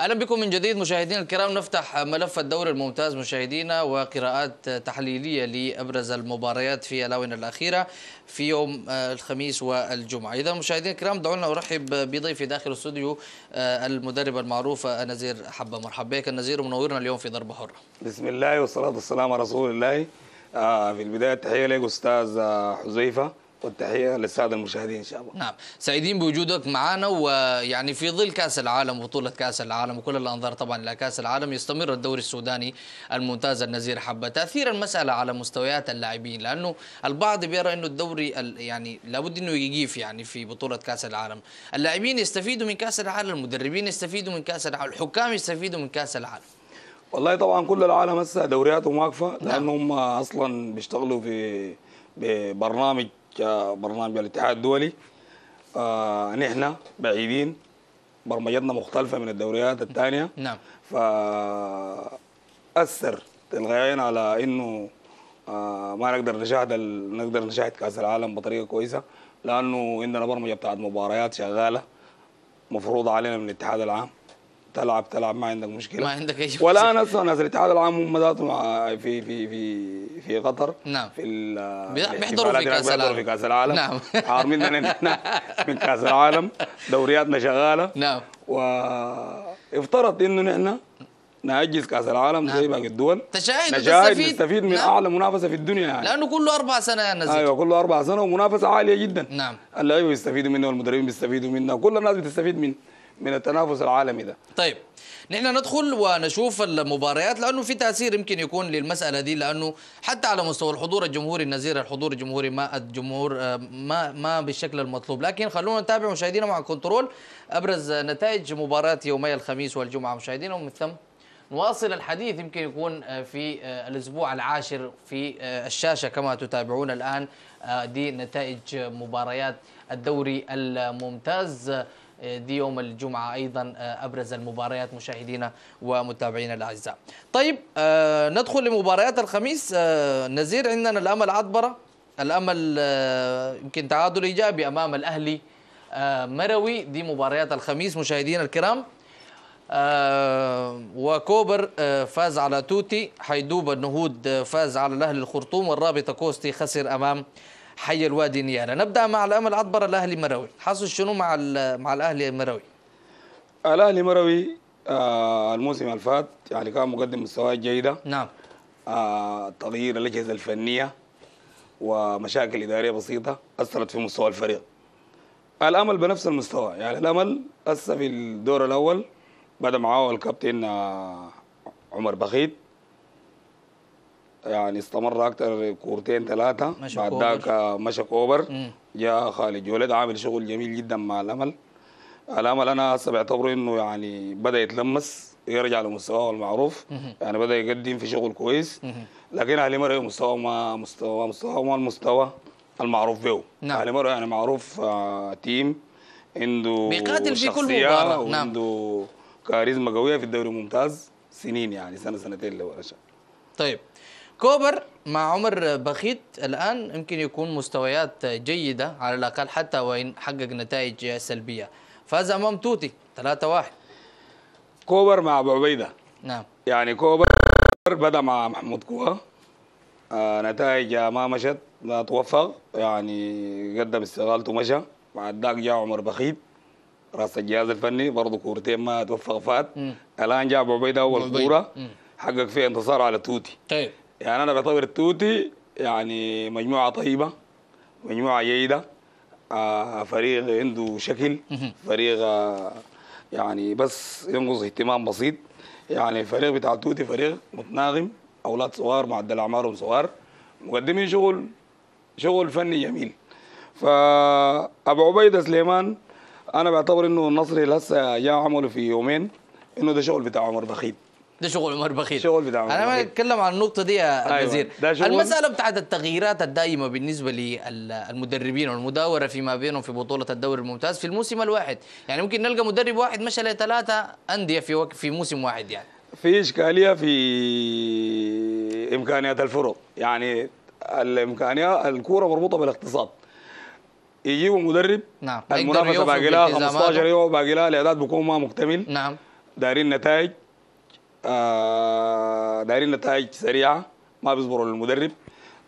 اهلا بكم من جديد مشاهدينا الكرام نفتح ملف الدوري الممتاز مشاهدينا وقراءات تحليليه لابرز المباريات في الاونه الاخيره في يوم آه، الخميس والجمعه اذا مشاهدينا الكرام دعونا ارحب بضيفي داخل الاستوديو آه، المدرب المعروف آه، نزير حبه مرحبا بك النزير منورنا اليوم في ضربه حره بسم الله والصلاه والسلام على رسول الله في البدايه تحيه لك استاذ حذيفه والتحيه للساده المشاهدين ان شاء الله. نعم، سعيدين بوجودك معنا ويعني في ظل كاس العالم بطولة كاس العالم وكل الانظار طبعا الى كاس العالم يستمر الدوري السوداني الممتاز النزير حبه، تاثير المساله على مستويات اللاعبين لانه البعض بيرى انه الدوري يعني لابد انه يقيف يعني في بطوله كاس العالم، اللاعبين يستفيدوا من كاس العالم، المدربين يستفيدوا من كاس العالم، الحكام يستفيدوا من كاس العالم. والله طبعا كل العالم هسه دورياتهم واقفه نعم. لانهم نعم. اصلا بيشتغلوا في ببرنامج برنامج الاتحاد الدولي آه، نحن بعيدين برمجتنا مختلفه من الدوريات الثانيه نعم فاثر تلقائيا على انه آه، ما نقدر نشاهد نقدر نشاهد كاس العالم بطريقه كويسه لانه عندنا برمجه بتاعت مباريات شغاله مفروضه علينا من الاتحاد العام تلعب تلعب ما عندك مشكله ما عندك اي ولا انا اصلا ناس الاتحاد العام هم ذاتهم في في في في قطر نعم في بيحضروا في كاس العالم في كاس العالم نعم عارمين من كاس العالم دورياتنا شغاله نعم وافترض انه نحن نأجز كأس العالم نعم. زي باقي الدول تشاهد نشاهد نستفيد من نعم. أعلى منافسة في الدنيا يعني لأنه كله أربع سنة يا أيوه كله أربع سنة ومنافسة عالية جدا نعم اللعيبة بيستفيدوا منها والمدربين بيستفيدوا منها كل الناس بتستفيد منها من التنافس العالمي ده طيب نحن ندخل ونشوف المباريات لانه في تاثير يمكن يكون للمساله دي لانه حتى على مستوى الحضور الجمهوري النزير الحضور الجمهوري ما الجمهور آه، ما ما بالشكل المطلوب لكن خلونا نتابع مشاهدينا مع كنترول ابرز نتائج مباراه يومي الخميس والجمعه مشاهدينا ومن ثم نواصل الحديث يمكن يكون آه، في آه، الاسبوع العاشر في الشاشه كما تتابعون الان دي نتائج مباريات الدوري الممتاز آه، دي يوم الجمعة أيضا آه، أبرز المباريات مشاهدينا ومتابعينا الأعزاء طيب آه، ندخل لمباريات الخميس نزير عندنا الأمل عطبرة الأمل يمكن تعادل إيجابي أمام الأهلي مروي دي مباريات الخميس مشاهدينا الكرام آه وكوبر آه فاز على توتي حيدوب النهود آه فاز على الأهلي الخرطوم والرابطة كوستي خسر أمام حي الوادي نيالا نبدا مع الامل عطبر الاهلي مراوي حصل شنو مع مع الاهلي مراوي الاهلي مراوي آه الموسم الفات يعني كان مقدم مستويات جيده نعم آه تغيير الاجهزه الفنيه ومشاكل اداريه بسيطه اثرت في مستوى الفريق الامل بنفس المستوى يعني الامل هسه في الدور الاول بدا معاه الكابتن آه، عمر بخيت يعني استمر اكثر كورتين ثلاثه بعد ذاك مشى كوبر جاء خالد جولد عامل شغل جميل جدا مع الامل الامل انا هسه بعتبره انه يعني بدا يتلمس يرجع لمستواه المعروف يعني بدا يقدم في شغل كويس لكن اهلي مرة مستوى ما مستوى مستوى ما المستوى المعروف به نعم اهلي مرة يعني معروف آه، تيم عنده بيقاتل في كل مباراه نعم عنده كاريزما قويه في الدوري الممتاز سنين يعني سنه سنتين لو طيب كوبر مع عمر بخيت الآن يمكن يكون مستويات جيدة على الأقل حتى وإن حقق نتائج سلبية فاز أمام توتي 3-1 كوبر مع أبو عبيدة نعم يعني كوبر بدأ مع محمود كوه آه نتائج ما مشت ما توفق يعني قدم استقالته مشى بعد ذاك جاء عمر بخيت راس الجهاز الفني برضه كورتين ما توفق فات الان ابو عبيده اول كوره حقق فيها انتصار على توتي طيب يعني أنا بعتبر التوتي يعني مجموعة طيبة مجموعة جيدة آه، فريق عنده شكل فريق آه، يعني بس ينقص اهتمام بسيط يعني الفريق بتاع التوتي فريق متناغم أولاد صغار معدل أعمارهم صغار مقدمين شغل شغل فني جميل فأبو عبيدة سليمان أنا بعتبر إنه النصر لسه جاء عمله في يومين إنه ده شغل بتاع عمر بخيت ده شغل عمر بخيل شغل بتاع عمر انا ما اتكلم عن النقطه دي يا وزير أيوة. المساله بتاعت التغييرات الدائمه بالنسبه للمدربين والمداوره فيما بينهم في بطوله الدوري الممتاز في الموسم الواحد يعني ممكن نلقى مدرب واحد مشى لثلاثه انديه في وك... في موسم واحد يعني في اشكاليه في امكانيات الفرق يعني الامكانيه الكوره مربوطه بالاقتصاد يجيبوا مدرب نعم المنافسه باقي لها 15 يوم باقي لها الاعداد بيكون ما مكتمل نعم دارين نتائج آه، دايرين نتائج سريعه ما بيصبروا للمدرب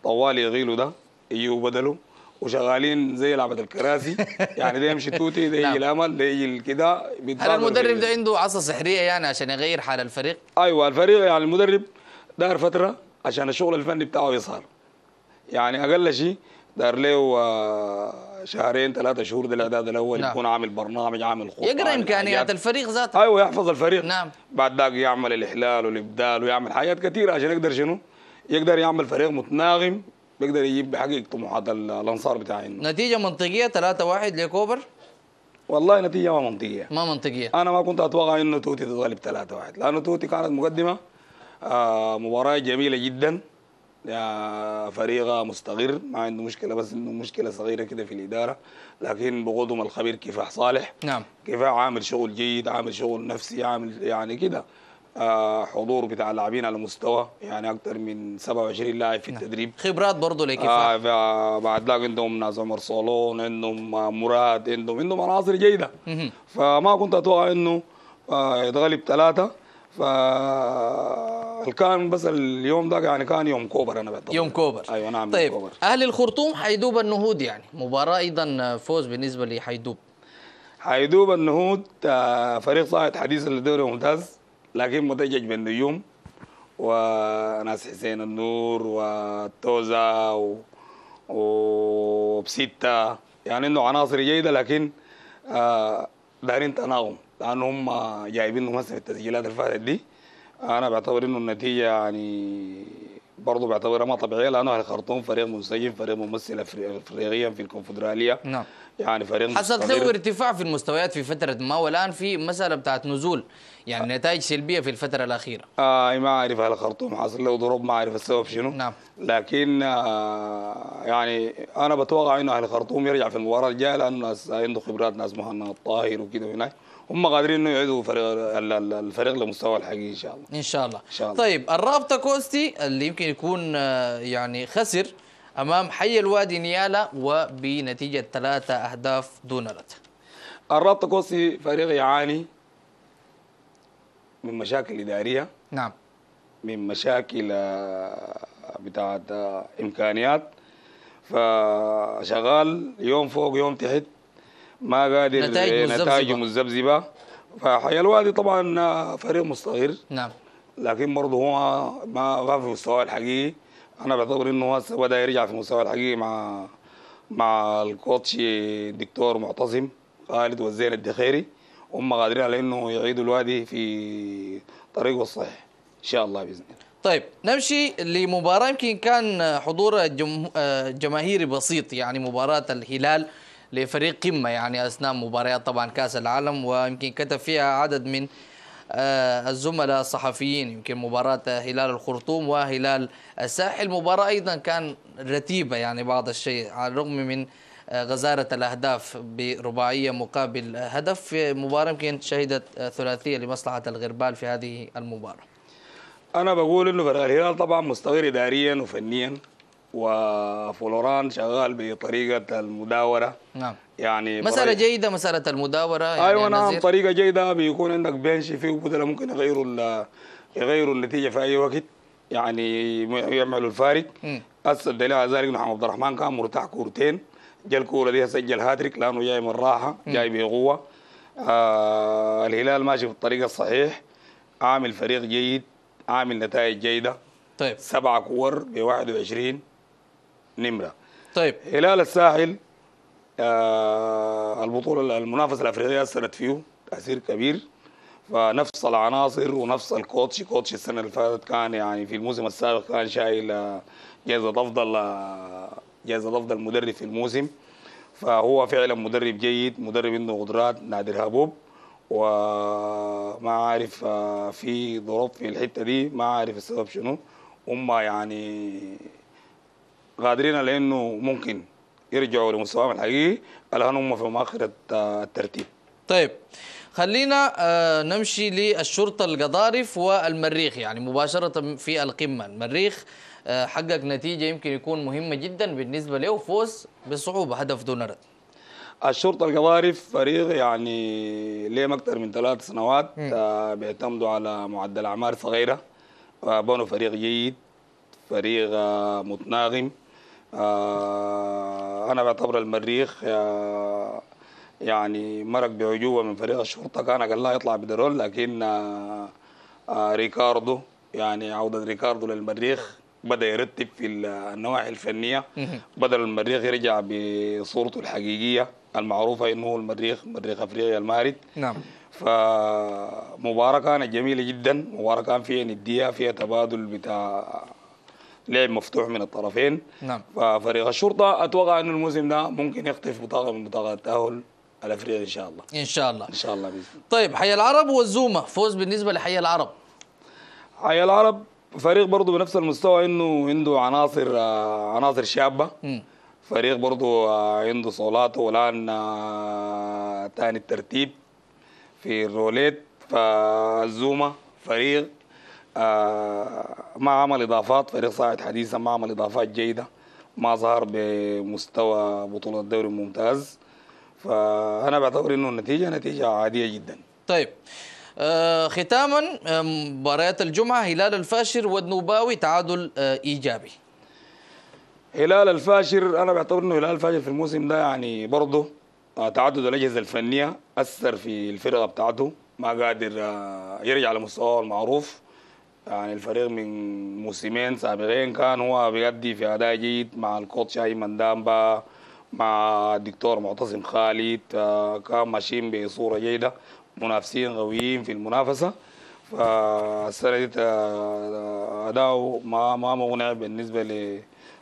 طوال يغيلوا ده يجيبوا بدله وشغالين زي لعبه الكراسي يعني ده يمشي توتي ده يجي نعم. الامل ده يجي كده هل المدرب ده عنده عصا سحريه يعني عشان يغير حال الفريق؟ ايوه الفريق يعني المدرب دار فتره عشان الشغل الفني بتاعه يظهر يعني اقل شيء دار له آه، شهرين ثلاثة شهور ده الاعداد الاول نعم. يكون عامل برنامج عامل خطه يقرا يعني امكانيات الفريق ذاته ايوه يحفظ الفريق نعم بعد ذاك يعمل الاحلال والابدال ويعمل حاجات كثيره عشان يقدر شنو؟ يقدر يعمل فريق متناغم بيقدر يجيب بحقيقة طموحات الانصار بتاعين نتيجه منطقيه 3-1 لكوبر والله نتيجه ما منطقيه ما منطقيه انا ما كنت اتوقع انه توتي تتغلب 3-1 لانه توتي كانت مقدمه آه مباراه جميله جدا فريق مستقر ما عنده مشكله بس انه مشكله صغيره كده في الاداره لكن بغضهم الخبير كفاح صالح نعم كفاح عامل شغل جيد عامل شغل نفسي عامل يعني كده آه، حضور بتاع اللاعبين على مستوى يعني اكثر من 27 لاعب في نعم. التدريب خبرات برضه لكفاح آه بعد لاعب عندهم ناس عمر صالون عندهم مراد عندهم عندهم عناصر جيده فما كنت اتوقع انه آه، يتغلب ثلاثه ف كان بس اليوم ده يعني كان يوم كوبر انا بعتبر يوم كوبر ايوه نعم طيب كوبر. اهل الخرطوم حيدوب النهود يعني مباراه ايضا فوز بالنسبه لحيدوب حيدوب النهود آه، فريق صاعد حديثا للدوري الممتاز لكن متجج بالنجوم وناس حسين النور وتوزا و... وبستة يعني انه عناصر جيده لكن آه، دارين تناغم لان هم آه، جايبينهم هسه في التسجيلات الفاتت دي انا بعتبر انه النتيجه يعني برضه بعتبرها ما طبيعيه لانه الخرطوم فريق منسجم فريق ممثل افريقيا في الكونفدراليه نعم يعني فريق حصل له ارتفاع في المستويات في فتره ما والان في مساله بتاعت نزول يعني آه. نتائج سلبيه في الفتره الاخيره آه ما اعرف هل الخرطوم حصل له ضرب ما اعرف السبب شنو نعم لكن آه يعني انا بتوقع انه اهل الخرطوم يرجع في المباراه الجايه لانه عنده خبرات ناس مهند الطاهر وكده وهناك هم قادرين انه يعيدوا فريق الفريق لمستواه الحقيقي ان شاء الله ان شاء الله, إن شاء الله. طيب الرابطه كوستي اللي يمكن يكون آه، يعني خسر امام حي الوادي نيالا وبنتيجه ثلاثه اهداف دون رد الرابطه كوستي فريق يعاني من مشاكل اداريه نعم من مشاكل آه، بتاعت آه، امكانيات فشغال يوم فوق يوم تحت ما قادر نتائج مذبذبة إيه، متذبذبه فحيا الوادي طبعا فريق مستغير نعم لكن برضه هو ما غاب في مستواه الحقيقي انا بعتبر انه هسه بدا يرجع في مستواه الحقيقي مع مع الكوتش الدكتور معتصم خالد والزين الدخيري هم قادرين على انه يعيدوا الوادي في طريقه الصحيح ان شاء الله باذن الله طيب نمشي لمباراه يمكن كان حضور آه، جماهيري بسيط يعني مباراه الهلال لفريق قمه يعني اثناء مباريات طبعا كاس العالم ويمكن كتب فيها عدد من آه، الزملاء الصحفيين يمكن مباراة هلال الخرطوم وهلال الساحل مباراة أيضا كان رتيبة يعني بعض الشيء على الرغم من آه، غزارة الأهداف برباعية مقابل هدف مباراة يمكن شهدت آه، ثلاثية لمصلحة الغربال في هذه المباراة أنا بقول إنه الهلال طبعا مستوي إداريا وفنيا وفلوران شغال بطريقه المداوره نعم يعني مسألة جيدة مسألة المداورة يعني أيوة نعم طريقة جيدة بيكون عندك بنش فيه بدلة ممكن يغيروا يغيروا النتيجة في أي وقت يعني يعملوا الفارق هسه الدليل على ذلك نحن عبد الرحمن كان مرتاح كورتين جا الكورة دي سجل هاتريك لأنه جاي من راحة جاي بقوة آه الهلال ماشي في الطريق الصحيح عامل فريق جيد عامل نتائج جيدة طيب سبعة كور ب 21 نمره طيب هلال الساحل آه البطوله المنافسه الافريقيه اثرت فيه تاثير كبير فنفس العناصر ونفس الكوتش كوتش السنه اللي فاتت كان يعني في الموسم السابق كان شايل آه، جائزه افضل آه، جائزه افضل مدرب في الموسم فهو فعلا مدرب جيد مدرب عنده قدرات نادر هابوب وما عارف آه، في ضرب في الحته دي ما عارف السبب شنو هم يعني قادرين على انه ممكن يرجعوا لمستواهم الحقيقي الان هم في مؤخره الترتيب طيب خلينا آه، نمشي للشرطة القضارف والمريخ يعني مباشرة في القمة المريخ آه، حقق نتيجة يمكن يكون مهمة جدا بالنسبة له فوز بصعوبة هدف دون رد الشرطة القضارف فريق يعني ليهم أكثر من ثلاث سنوات آه، بيعتمدوا على معدل أعمار صغيرة بنوا فريق جيد فريق متناغم آه، انا بعتبر المريخ آه، يعني مرق بعجوبه من فريق الشرطه كان قال لا يطلع بدرول لكن آه، ريكاردو يعني عوده ريكاردو للمريخ بدا يرتب في النواحي الفنيه بدل المريخ يرجع بصورته الحقيقيه المعروفه انه هو المريخ مريخ افريقيا المارد نعم فمباراه كانت جميله جدا مباراه كان فيها نديه فيها تبادل بتاع لعب مفتوح من الطرفين نعم ففريق الشرطه اتوقع انه الموسم ده ممكن يخطف بطاقه من بطاقات التاهل الافريقي ان شاء الله ان شاء الله ان شاء الله بإذن. طيب حي العرب والزومه فوز بالنسبه لحي العرب حي العرب فريق برضه بنفس المستوى انه عنده عناصر آه، عناصر شابه م. فريق برضه آه، عنده صولاته والان ثاني آه، الترتيب في الروليت فالزومه فريق آه، ما عمل اضافات فريق صاعد حديثا ما عمل اضافات جيده ما ظهر بمستوى بطوله الدوري الممتاز فانا بعتبر انه النتيجه نتيجه عاديه جدا طيب آه، ختاما مباريات الجمعه هلال الفاشر والنوباوي تعادل آه، ايجابي هلال الفاشر انا بعتبر انه هلال الفاشر في الموسم ده يعني برضه تعدد الاجهزه الفنيه اثر في الفرقه بتاعته ما قادر يرجع لمستواه المعروف يعني الفريق من موسمين سابقين كان هو بيأدي في أداء جيد مع الكوتش أيمن دامبا مع الدكتور معتصم خالد آه، كان ماشيين بصورة جيدة منافسين قويين في المنافسة فالسنة دي آه، أداؤه ما ما مقنع بالنسبة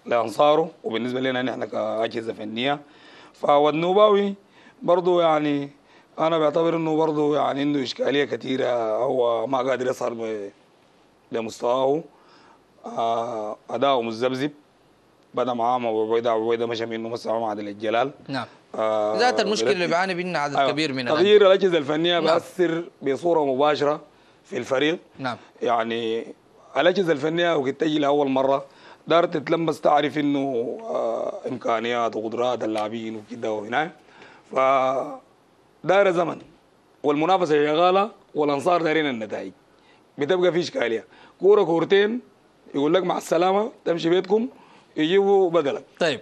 لأنصاره وبالنسبة لنا نحن كأجهزة فنية فالنوباوي برضه يعني أنا بعتبر إنه برضه يعني عنده إشكالية كثيرة هو ما قادر يصل لمستواه آه، اداؤه مذبذب بدا معاه ابو عبيده ابو عبيده مشى منه مستوى مع عادل الجلال نعم آه ذات المشكله اللي بيعاني منها عدد أيوة. كبير من تغيير الاجهزه الفنيه نعم. بيأثر بصوره مباشره في الفريق نعم يعني الاجهزه الفنيه وقت تجي لاول مره دارت تتلمس تعرف انه آه امكانيات وقدرات اللاعبين وكده وهنا ف دار زمن والمنافسه شغاله والانصار دارين النتائج بتبقى في اشكاليه كوره كورتين يقول لك مع السلامه تمشي بيتكم يجيبوا بدلك طيب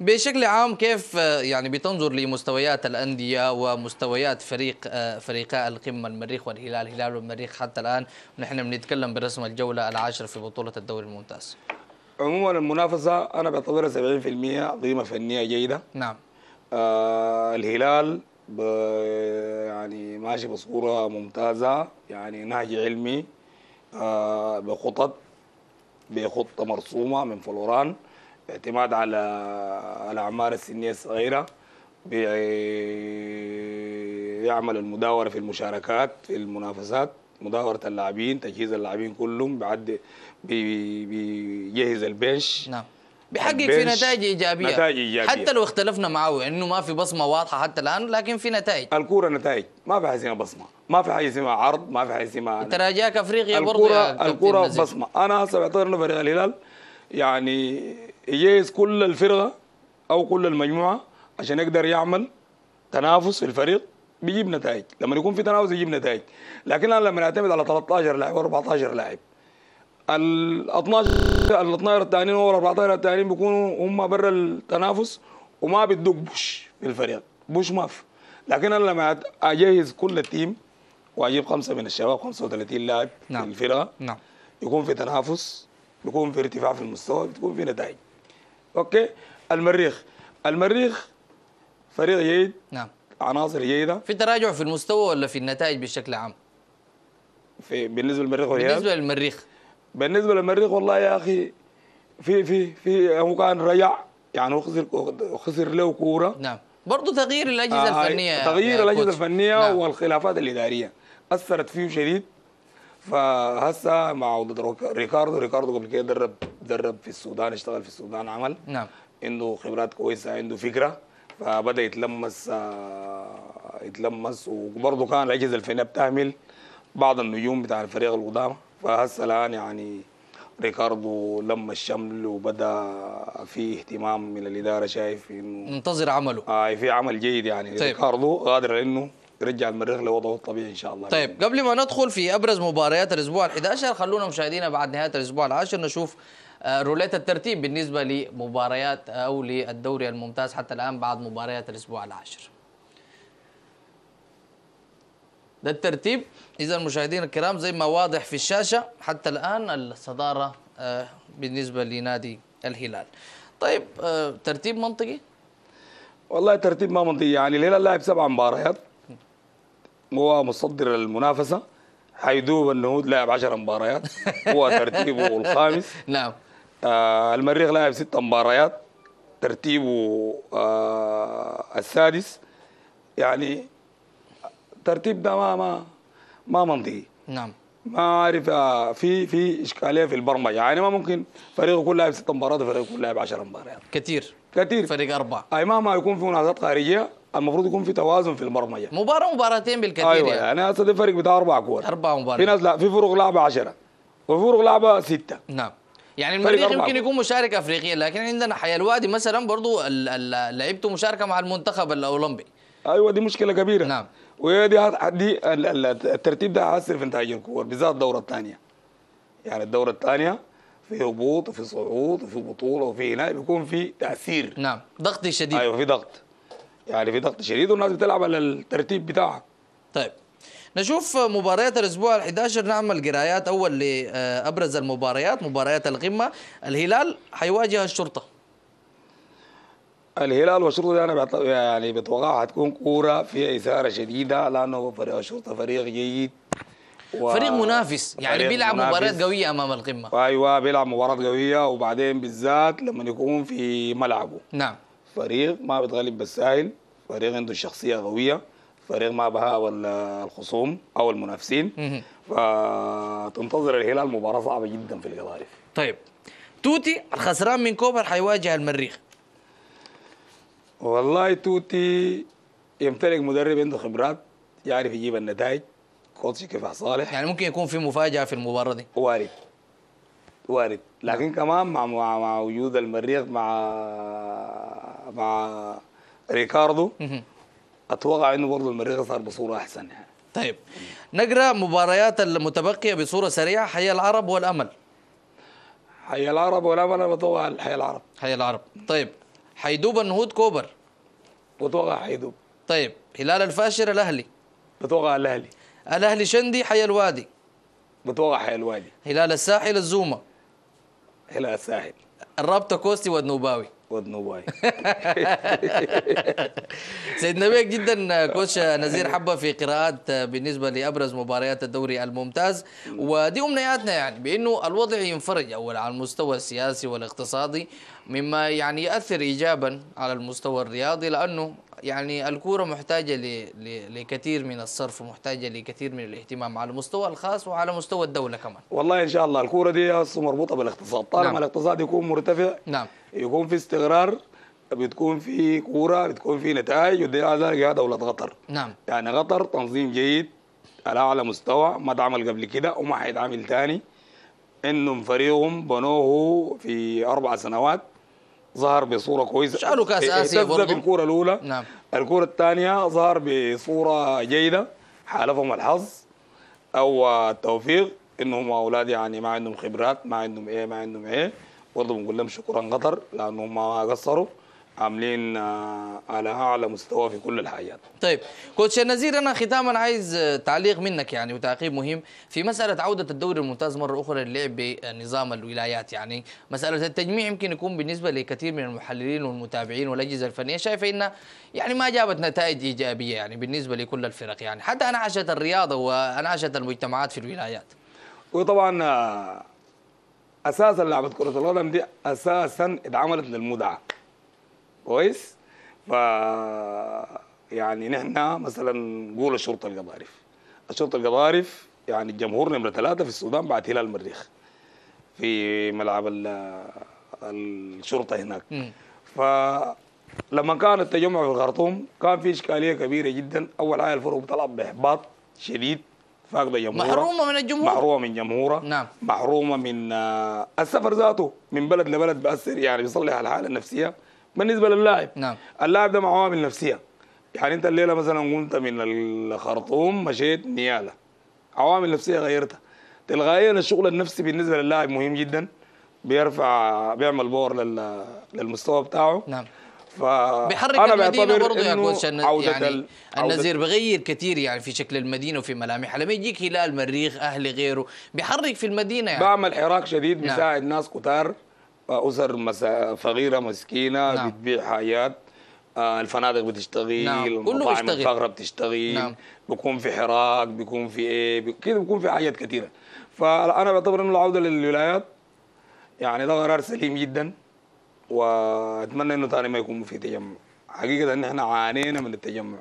بشكل عام كيف آه، يعني بتنظر لمستويات الانديه ومستويات فريق آه، فريقا القمه المريخ والهلال هلال والمريخ حتى الان نحن بنتكلم برسم الجوله العاشره في بطوله الدوري الممتاز عموما المنافسه انا بعتبرها 70% قيمه فنيه جيده نعم آه الهلال يعني ماشي بصوره ممتازه يعني نهج علمي آه، بخطط بخطه مرسومه من فلوران اعتماد على الاعمار السنيه الصغيره بيعمل المداوره في المشاركات في المنافسات مداوره اللاعبين تجهيز اللاعبين كلهم بعد بيجهز البنش نعم بيحقق في نتائج ايجابيه نتائج ايجابيه حتى لو اختلفنا معه انه ما في بصمه واضحه حتى الان لكن في نتائج الكوره نتائج ما في حاجه اسمها بصمه ما في حاجه اسمها عرض ما في حاجه اسمها انت راجعك افريقيا برضه الكوره بصمه انا هسه بعتبر انه فريق الهلال يعني يجهز كل الفرقه او كل المجموعه عشان يقدر يعمل تنافس في الفريق بيجيب نتائج لما يكون في تنافس يجيب نتائج لكن انا لما اعتمد على 13 لاعب و14 لاعب ال 12 ال 12 الثانيين ال 14 الثانيين بيكونوا هم برا التنافس وما بيدوك بوش في الفريق بوش ما في لكن انا لما اجهز كل التيم واجيب خمسه من الشباب 35 لاعب نعم. في الفرقه نعم يكون في تنافس بيكون في ارتفاع في المستوى بتكون في نتائج اوكي المريخ المريخ فريق جيد نعم عناصر جيده في تراجع في المستوى ولا في النتائج بشكل عام؟ في بالنسبه للمريخ بالنسبه للمريخ بالنسبه للمريخ والله يا اخي في في في هو كان رجع يعني خسر خسر له كوره نعم برضه تغيير الاجهزه آه الفنيه تغيير الاجهزه الفنيه نعم. والخلافات الاداريه اثرت فيه شديد فهسه مع ريكاردو ريكاردو قبل كده درب درب في السودان اشتغل في السودان عمل نعم عنده خبرات كويسه عنده فكره فبدا يتلمس آه، يتلمس وبرضه كان الاجهزه الفنيه بتعمل بعض النجوم بتاع الفريق القدامى فهسه الان يعني ريكاردو لما الشمل وبدا في اهتمام من الاداره شايف انه منتظر عمله آه في عمل جيد يعني طيب. ريكاردو قادر انه يرجع المريخ لوضعه الطبيعي ان شاء الله طيب يعني. قبل ما ندخل في ابرز مباريات الاسبوع ال11 خلونا مشاهدينا بعد نهايه الاسبوع العاشر نشوف آه، روليت الترتيب بالنسبه لمباريات او للدوري الممتاز حتى الان بعد مباريات الاسبوع العاشر ده الترتيب اذا مشاهدينا الكرام زي ما واضح في الشاشه حتى الان الصداره آه، بالنسبه لنادي الهلال طيب آه، ترتيب منطقي والله ترتيب ما منطقي يعني الهلال لاعب سبع مباريات هو مصدر المنافسه حيدوب النهود لاعب 10 مباريات هو ترتيبه الخامس نعم آه المريخ لاعب ست مباريات ترتيبه آه السادس يعني الترتيب ده ما ما ما منطقي نعم ما عارف آه، في في اشكاليه في البرمجه يعني ما ممكن فريق يكون لاعب ست مباريات وفريق يكون لاعب 10 مباريات كثير كثير فريق اربعه اي ما ما يكون في منافسات خارجيه المفروض يكون في توازن في البرمجه مباراه مباراتين بالكثير ايوه يعني هسه يعني ده فريق بتاع اربع كور اربع مباريات في ناس لا في فرق لعبه 10 وفي فرق لعبه سته نعم يعني المريخ يمكن يكون مشارك افريقيا لكن عندنا الوادي مثلا برضه لعبته مشاركه مع المنتخب الاولمبي ايوه دي مشكله كبيره نعم ودي دي الترتيب ده هيأثر في انتاج الكور بالذات الدورة الثانية يعني الدورة الثانية في هبوط وفي صعود وفي بطولة وفي هنا بيكون في تأثير نعم ضغط شديد ايوه في ضغط يعني في ضغط شديد والناس بتلعب على الترتيب بتاعها طيب نشوف مباريات الاسبوع ال11 نعمل قرايات اول لابرز المباريات مباريات القمه الهلال حيواجه الشرطه الهلال والشرطه انا يعني, يعني بتوقع هتكون كوره فيها اثاره شديده لانه فريق الشرطه فريق جيد و... فريق منافس يعني بيلعب مباريات قويه امام القمه ايوه بيلعب مباراه قويه وبعدين بالذات لما يكون في ملعبه نعم فريق ما بيتغلب بالسائل فريق عنده شخصيه قويه فريق ما بها الخصوم او المنافسين فتنتظر الهلال مباراه صعبه جدا في القضارف طيب توتي الخسران من كوبر حيواجه المريخ والله توتي يمتلك مدرب عنده خبرات يعرف يجيب النتائج كوتش كفاح صالح يعني ممكن يكون في مفاجاه في المباراه دي وارد وارد لكن نعم. كمان مع مع, مع وجود المريخ مع مع ريكاردو اتوقع انه برضه المريخ صار بصوره احسن يعني طيب نقرا مباريات المتبقيه بصوره سريعه حي العرب والامل حي العرب والامل انا بتوقع حي العرب حي العرب طيب حيدوب النهود كوبر بتوقع حيدوب طيب هلال الفاشر الاهلي بتوقع الاهلي الاهلي شندي حي الوادي بتوقع حي الوادي هلال الساحل الزومه هلال الساحل الرابطه كوستي والنوباوي God know سيدنا بيك جدا كوتش نزير حبه في قراءات آه، بالنسبه لابرز مباريات الدوري الممتاز ودي امنياتنا يعني بانه الوضع ينفرج اولا على المستوى السياسي والاقتصادي مما يعني يؤثر ايجابا على المستوى الرياضي لانه يعني الكورة محتاجة لكثير من الصرف ومحتاجة لكثير من الاهتمام على المستوى الخاص وعلى مستوى الدولة كمان والله إن شاء الله الكورة دي مربوطة بالاقتصاد طالما نعم. الاقتصاد يكون مرتفع نعم. يكون في استقرار بتكون في كورة بتكون في نتائج ودي ذلك دولة قطر نعم يعني قطر تنظيم جيد على أعلى مستوى ما اتعمل قبل كده وما حيتعمل ثاني إنهم فريقهم بنوه في أربع سنوات ظهر بصوره كويسه شالوا كاس إيه، إيه، اسيا برضه بالكوره الاولى نعم الكوره الثانيه ظهر بصوره جيده حالفهم الحظ او التوفيق انهم اولاد يعني ما عندهم خبرات ما عندهم ايه ما عندهم ايه برضه بنقول لهم شكرا قطر لانهم ما قصروا عاملين آه، على اعلى مستوى في كل الحاجات. طيب كوتش النزير انا ختاما عايز آه، تعليق منك يعني وتعقيب مهم في مساله عوده الدوري الممتاز مره اخرى للعب بنظام الولايات يعني مساله التجميع يمكن يكون بالنسبه لكثير من المحللين والمتابعين والاجهزه الفنيه شايفه انها يعني ما جابت نتائج ايجابيه يعني بالنسبه لكل الفرق يعني حتى انعشت الرياضه وانعشت المجتمعات في الولايات. وطبعا آه، اساسا لعبه كره القدم دي اساسا اتعملت للمدعه. كويس ف يعني نحن مثلا نقول الشرطه القضارف الشرطه القضارف يعني الجمهور نمره ثلاثه في السودان بعد هلال المريخ في ملعب الشرطه هناك فلما كان التجمع في الخرطوم كان في اشكاليه كبيره جدا اول حاجه الفرق بتلعب باحباط شديد فاقده جمهوره محرومه من الجمهور محرومه من جمهوره نعم محرومه من آه، السفر ذاته من بلد لبلد بأثر يعني بيصلح الحاله النفسيه بالنسبه للاعب نعم اللاعب ده مع عوامل نفسيه يعني انت الليله مثلا قمت من الخرطوم مشيت نياله عوامل نفسيه غيرتها تلقائيا الشغل النفسي بالنسبه للاعب مهم جدا بيرفع بيعمل باور لل... للمستوى بتاعه نعم ف بيحرك أنا المدينه برضه يا كوتش يعني النزير بغير كثير يعني في شكل المدينه وفي ملامحها لما يجيك هلال مريخ اهلي غيره بيحرك في المدينه يعني بعمل حراك شديد نعم. بيساعد ناس كتار اسر مسا... فقيره مسكينه نعم. بتبيع حاجات آه، الفنادق بتشتغل نعم. كله بيشتغل الفقره بتشتغل نعم. بيكون في حراك بيكون في ايه كده بيكون في حاجات كثيره فانا بعتبر انه العوده للولايات يعني ده قرار سليم جدا واتمنى انه ثاني ما يكون في تجمع حقيقه ان احنا عانينا من التجمع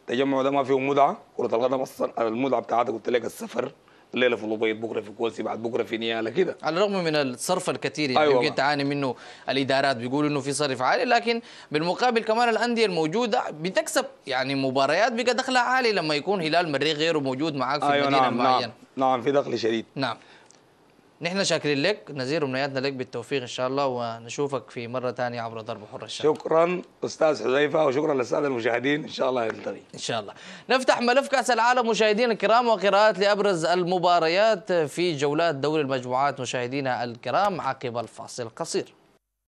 التجمع ده ما فيه مدعه كره القدم اصلا المدعه بتاعتك قلت لك السفر الليله في لوبيت بكره في كوسي بعد بكره في نياله كده على الرغم من الصرف الكثير اللي يعني أيوة يمكن تعاني منه الادارات بيقولوا انه في صرف عالي لكن بالمقابل كمان الانديه الموجوده بتكسب يعني مباريات بقى دخلها عالي لما يكون هلال مريخ غيره موجود معاك في أيوة المدينه نعم معين. نعم نعم في دخل شديد نعم نحن شاكرين لك نزير ومنياتنا لك بالتوفيق ان شاء الله ونشوفك في مره ثانيه عبر ضرب حر الشام شكرا استاذ حذيفه وشكرا للساده المشاهدين ان شاء الله نلتقي ان شاء الله نفتح ملف كاس العالم مشاهدينا الكرام وقراءات لابرز المباريات في جولات دوري المجموعات مشاهدينا الكرام عقب الفاصل القصير